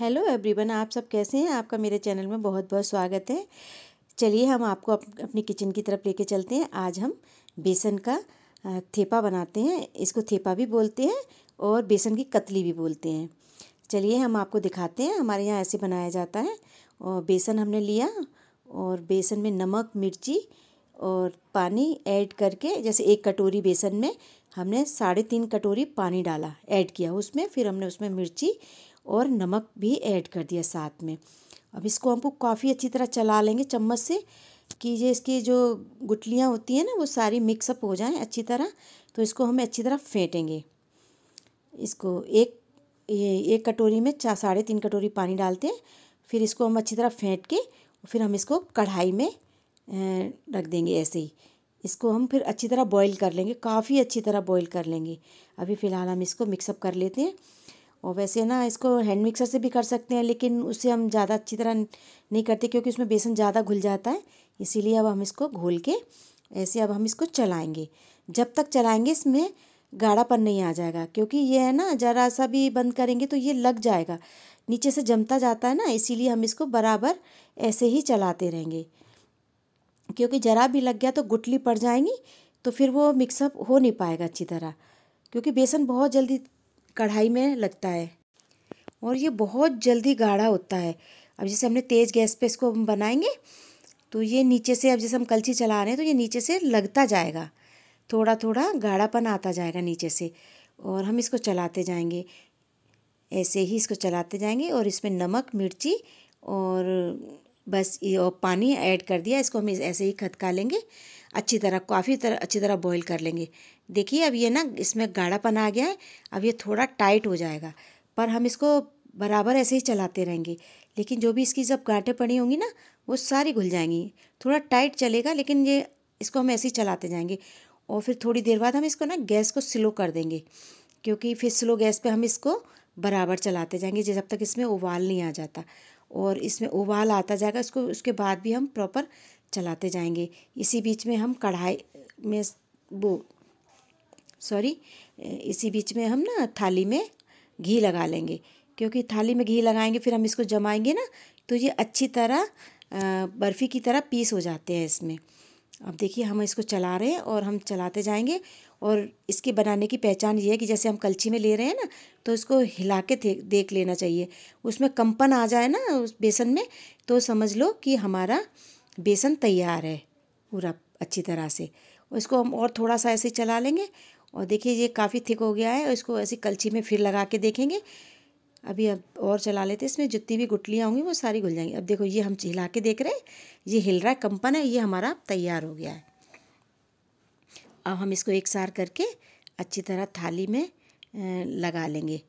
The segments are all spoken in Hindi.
हेलो एवरीवन आप सब कैसे हैं आपका मेरे चैनल में बहुत बहुत स्वागत है चलिए हम आपको अप, अपनी किचन की तरफ लेके चलते हैं आज हम बेसन का थेपा बनाते हैं इसको थेपा भी बोलते हैं और बेसन की कतली भी बोलते हैं चलिए हम आपको दिखाते हैं हमारे यहाँ ऐसे बनाया जाता है और बेसन हमने लिया और बेसन में नमक मिर्ची और पानी ऐड करके जैसे एक कटोरी बेसन में हमने साढ़े तीन कटोरी पानी डाला ऐड किया उसमें फिर हमने उसमें मिर्ची और नमक भी ऐड कर दिया साथ में अब इसको हमको काफ़ी अच्छी तरह चला लेंगे चम्मच से कि ये इसकी जो गुटलियाँ होती हैं ना वो सारी मिक्सअप हो जाएँ अच्छी तरह तो इसको हमें अच्छी तरह फेंटेंगे इसको एक ये एक कटोरी में चार साढ़े तीन कटोरी पानी डालते हैं फिर इसको हम अच्छी तरह फेंट के फिर हम इसको कढ़ाई में रख देंगे ऐसे ही इसको हम फिर अच्छी तरह बॉईल कर लेंगे काफ़ी अच्छी तरह बॉईल कर लेंगे अभी फ़िलहाल हम इसको मिक्सअप कर लेते हैं और वैसे ना इसको हैंड मिक्सर से भी कर सकते हैं लेकिन उसे हम ज़्यादा अच्छी तरह नहीं करते क्योंकि उसमें बेसन ज़्यादा घुल जाता है इसीलिए अब हम इसको घोल के ऐसे अब हम इसको चलाएंगे जब तक चलाएंगे इसमें गाढ़ापन नहीं आ जाएगा क्योंकि ये है ना ज़रा सा भी बंद करेंगे तो ये लग जाएगा नीचे से जमता जाता है ना इसीलिए हम इसको बराबर ऐसे ही चलाते रहेंगे क्योंकि ज़रा भी लग गया तो गुटली पड़ जाएंगी तो फिर वो मिक्सअप हो नहीं पाएगा अच्छी तरह क्योंकि बेसन बहुत जल्दी कढ़ाई में लगता है और ये बहुत जल्दी गाढ़ा होता है अब जैसे हमने तेज़ गैस पे इसको हम बनाएंगे तो ये नीचे से अब जैसे हम कलछी चला रहे हैं तो ये नीचे से लगता जाएगा थोड़ा थोड़ा गाढ़ापन आता जाएगा नीचे से और हम इसको चलाते जाएंगे ऐसे ही इसको चलाते जाएंगे और इसमें नमक मिर्ची और बस ये और पानी ऐड कर दिया इसको हम ऐसे ही खदका लेंगे अच्छी तरह काफ़ी तरह अच्छी तरह बॉईल कर लेंगे देखिए अब ये ना इसमें गाढ़ापन आ गया है अब ये थोड़ा टाइट हो जाएगा पर हम इसको बराबर ऐसे ही चलाते रहेंगे लेकिन जो भी इसकी जब गांठें पड़ी होंगी ना वो सारी घुल जाएंगी थोड़ा टाइट चलेगा लेकिन ये इसको हम ऐसे ही चलाते जाएंगे और फिर थोड़ी देर बाद हम इसको ना गैस को स्लो कर देंगे क्योंकि फिर स्लो गैस पर हम इसको बराबर चलाते जाएंगे जब तक इसमें उबाल नहीं आ जाता और इसमें उबाल आता जाएगा इसको उसके बाद भी हम प्रॉपर चलाते जाएंगे इसी बीच में हम कढ़ाई में वो सॉरी इसी बीच में हम ना थाली में घी लगा लेंगे क्योंकि थाली में घी लगाएंगे फिर हम इसको जमाएंगे ना तो ये अच्छी तरह बर्फ़ी की तरह पीस हो जाते हैं इसमें अब देखिए हम इसको चला रहे हैं और हम चलाते जाएंगे और इसके बनाने की पहचान ये है कि जैसे हम कलची में ले रहे हैं ना तो इसको हिला के देख लेना चाहिए उसमें कंपन आ जाए ना उस बेसन में तो समझ लो कि हमारा बेसन तैयार है पूरा अच्छी तरह से और इसको हम और थोड़ा सा ऐसे चला लेंगे और देखिए ये काफ़ी थिक हो गया है और इसको ऐसी कलची में फिर लगा के देखेंगे अभी अब और चला लेते इसमें जितनी भी गुटलियाँ होंगी वो सारी घुल जाएंगी अब देखो ये हम हिला के देख रहे हैं ये हिल रहा है कंपन है ये हमारा तैयार हो गया है अब हम इसको एक सार करके अच्छी तरह थाली में लगा लेंगे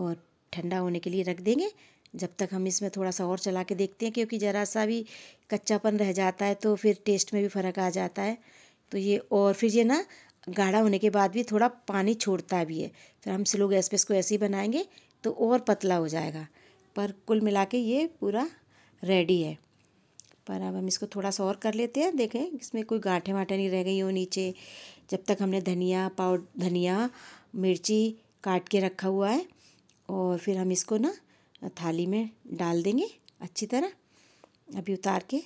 और ठंडा होने के लिए रख देंगे जब तक हम इसमें थोड़ा सा और चला के देखते हैं क्योंकि ज़रा सा भी कच्चापन रह जाता है तो फिर टेस्ट में भी फ़र्क आ जाता है तो ये और फिर ये ना गाढ़ा होने के बाद भी थोड़ा पानी छोड़ता भी है फिर हम स्लो गैस पे इसको ऐसे ही बनाएंगे तो और पतला हो जाएगा पर कुल मिला के ये पूरा रेडी है पर अब हम इसको थोड़ा सा और कर लेते हैं देखें इसमें कोई गांठे वाँठे नहीं रह गई हो नीचे जब तक हमने धनिया पाउड धनिया मिर्ची काट के रखा हुआ है और फिर हम इसको ना थाली में डाल देंगे अच्छी तरह अभी उतार के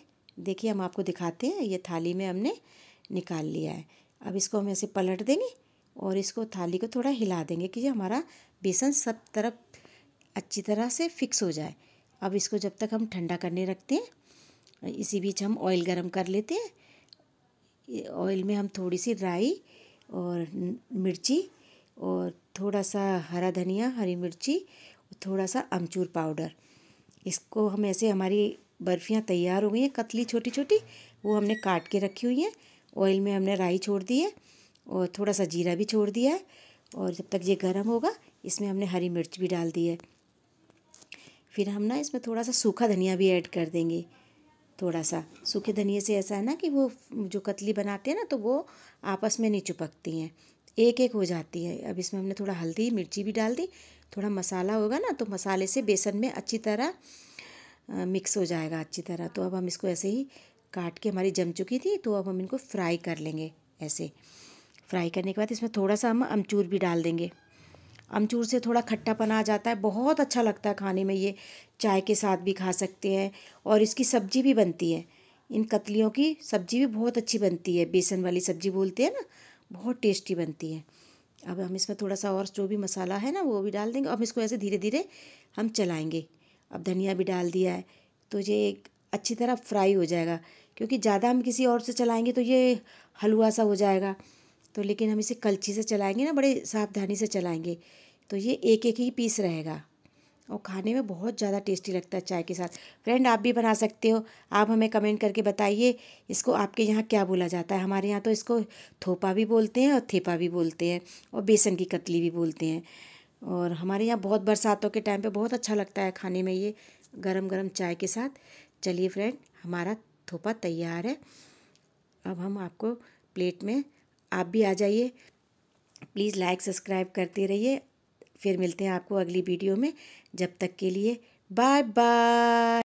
देखिए हम आपको दिखाते हैं ये थाली में हमने निकाल लिया है अब इसको हम ऐसे पलट देंगे और इसको थाली को थोड़ा हिला देंगे कि हमारा बेसन सब तरफ अच्छी तरह से फिक्स हो जाए अब इसको जब तक हम ठंडा करने रखते हैं इसी बीच हम ऑयल गरम कर लेते हैं ऑयल में हम थोड़ी सी राई और मिर्ची और थोड़ा सा हरा धनिया हरी मिर्ची थोड़ा सा अमचूर पाउडर इसको हम ऐसे हमारी बर्फ़ियाँ तैयार हो गई हैं कतली छोटी छोटी वो हमने काट के रखी हुई हैं ऑयल में हमने राई छोड़ दी है और थोड़ा सा जीरा भी छोड़ दिया है और जब तक ये गर्म होगा इसमें हमने हरी मिर्च भी डाल दी है फिर हम ना इसमें थोड़ा सा सूखा धनिया भी ऐड कर देंगे थोड़ा सा सूखे धनिए से ऐसा है ना कि वो जो कतली बनाते हैं ना तो वो आपस में नहीं चुपकती हैं एक एक हो जाती है अब इसमें हमने थोड़ा हल्दी मिर्ची भी डाल दी थोड़ा मसाला होगा ना तो मसाले से बेसन में अच्छी तरह मिक्स हो जाएगा अच्छी तरह तो अब हम इसको ऐसे ही काट के हमारी जम चुकी थी तो अब हम इनको फ्राई कर लेंगे ऐसे फ्राई करने के बाद इसमें थोड़ा सा हम अमचूर भी डाल देंगे अमचूर से थोड़ा खट्टापन आ जाता है बहुत अच्छा लगता है खाने में ये चाय के साथ भी खा सकते हैं और इसकी सब्जी भी बनती है इन कतलियों की सब्जी भी बहुत अच्छी बनती है बेसन वाली सब्जी बोलते हैं ना बहुत टेस्टी बनती है अब हम इसमें थोड़ा सा और जो भी मसाला है ना वो भी डाल देंगे अब इसको ऐसे धीरे धीरे हम चलाएँगे अब धनिया भी डाल दिया है तो ये अच्छी तरह फ्राई हो जाएगा क्योंकि ज़्यादा हम किसी और से चलाएँगे तो ये हलवा सा हो जाएगा तो लेकिन हम इसे कलची से चलाएंगे ना बड़े सावधानी से चलाएंगे तो ये एक एक ही पीस रहेगा और खाने में बहुत ज़्यादा टेस्टी लगता है चाय के साथ फ्रेंड आप भी बना सकते हो आप हमें कमेंट करके बताइए इसको आपके यहाँ क्या बोला जाता है हमारे यहाँ तो इसको थोपा भी बोलते हैं और थेपा भी बोलते हैं और बेसन की कतली भी बोलते हैं और हमारे यहाँ बहुत बरसातों के टाइम पर बहुत अच्छा लगता है खाने में ये गर्म गर्म चाय के साथ चलिए फ्रेंड हमारा थोपा तैयार है अब हम आपको प्लेट में आप भी आ जाइए प्लीज़ लाइक सब्सक्राइब करते रहिए फिर मिलते हैं आपको अगली वीडियो में जब तक के लिए बाय बाय